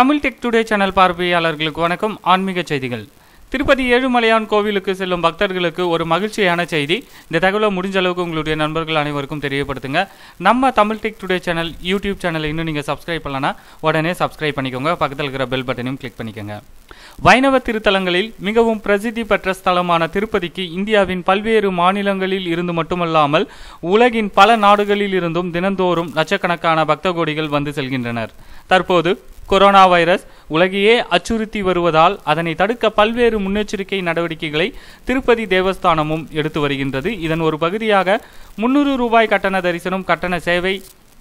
Tamil tech today channel பார்வையாளர்களுக்கு வணக்கம் ஆன்மீக செய்திகள் திருப்பதி ஏழுமலையான் கோவிலுக்கு செல்லும் பக்தர்களுக்கு ஒரு மகிழ்ச்சியான செய்தி இந்த தகவலை முடிஞ்ச அளவுக்கு உங்களுடைய நண்பர்கள் அனைவருக்கும் தெரியப்படுத்துங்க நம்ம Tamil tech today channel YouTube சேனலை இன்னும் நீங்கள் சப்ஸ்கிரைப் பண்ணலன்னா உடனே சப்ஸ்கிரைப் பண்ணிக்கோங்க பக்கத்தில் இருக்கிற பெல் பட்டனையும் கிளிக் பண்ணிக்கோங்க வைணவ திருத்தலங்களில் மிகவும் பிரசித்தி பெற்ற ஸ்தலமான திருப்பதிக்கு இந்தியாவின் பல்வேறு மாநிலங்களில் இருந்து மட்டுமல்லாமல் உலகின் பல நாடுகளில் இருந்தும் தினந்தோறும் லட்சக்கணக்கான பக்த கோடிகள் வந்து செல்கின்றனர் தற்போது கொரோனா வைரஸ் உலகையே அச்சுறுத்தி வருவதால் அதனை தடுக்க பல்வேறு முன்னெச்சரிக்கை நடவடிக்கைகளை திருப்பதி தேவஸ்தானமும் எடுத்து வருகின்றது இதன் ஒரு பகுதியாக முன்னூறு ரூபாய் கட்டண தரிசனம் கட்டண சேவை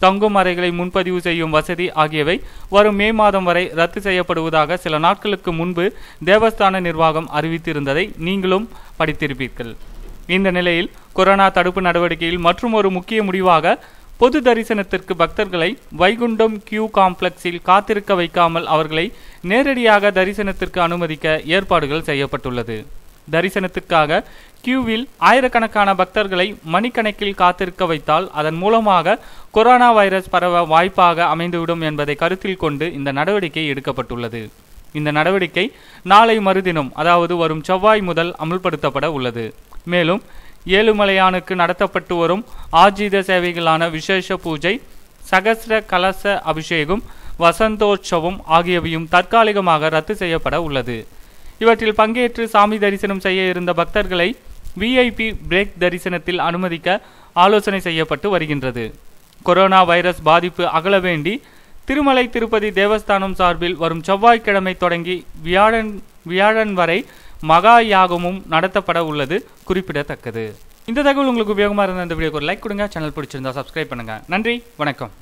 தங்கும் அறைகளை முன்பதிவு செய்யும் வசதி ஆகியவை வரும் மே மாதம் வரை ரத்து செய்யப்படுவதாக சில நாட்களுக்கு முன்பு தேவஸ்தான நிர்வாகம் அறிவித்திருந்ததை நீங்களும் படித்திருப்பீர்கள் இந்த நிலையில் கொரோனா தடுப்பு நடவடிக்கையில் மற்றும் ஒரு முக்கிய முடிவாக பொது தரிசனத்திற்கு பக்தர்களை வைகுண்டம் கியூ காம்ப்ளெக்ஸில் காத்திருக்க வைக்காமல் அவர்களை நேரடியாக தரிசனத்திற்கு அனுமதிக்க ஏற்பாடுகள் செய்யப்பட்டுள்ளது தரிசனத்துக்காக கியூவில் ஆயிரக்கணக்கான பக்தர்களை மணிக்கணக்கில் காத்திருக்க வைத்தால் அதன் மூலமாக கொரோனா வைரஸ் பரவ வாய்ப்பாக அமைந்துவிடும் என்பதை கருத்தில் கொண்டு இந்த நடவடிக்கை எடுக்கப்பட்டுள்ளது இந்த நடவடிக்கை நாளை மறுதினம் அதாவது வரும் செவ்வாய் முதல் அமுல்படுத்தப்பட உள்ளது மேலும் ஏழுமலையானுக்கு நடத்தப்பட்டு வரும் ஆஜீத சேவைகளான விசேஷ பூஜை சகசிர கலச அபிஷேகம் வசந்தோற்சவம் ஆகியவையும் தற்காலிகமாக ரத்து செய்யப்பட உள்ளது இவற்றில் பங்கேற்று சாமி தரிசனம் செய்ய இருந்த பக்தர்களை விஐபி பிரேக் தரிசனத்தில் அனுமதிக்க ஆலோசனை செய்யப்பட்டு வருகின்றது கொரோனா வைரஸ் பாதிப்பு அகல வேண்டி திருமலை திருப்பதி தேவஸ்தானம் சார்பில் வரும் செவ்வாய்க்கிழமை தொடங்கி வியாழன் வியாழன் வரை மகா யாகமும் நடத்தப்பட உள்ளது குறிப்பிடத்தக்கது இந்த தகவல் உங்களுக்கு உபயோகமாக இருந்த இந்த வீடியோக்கு ஒரு லைக் கொடுங்க சேனல் பிடிச்சிருந்தா சப்ஸ்கிரைப் பண்ணுங்கள் நன்றி வணக்கம்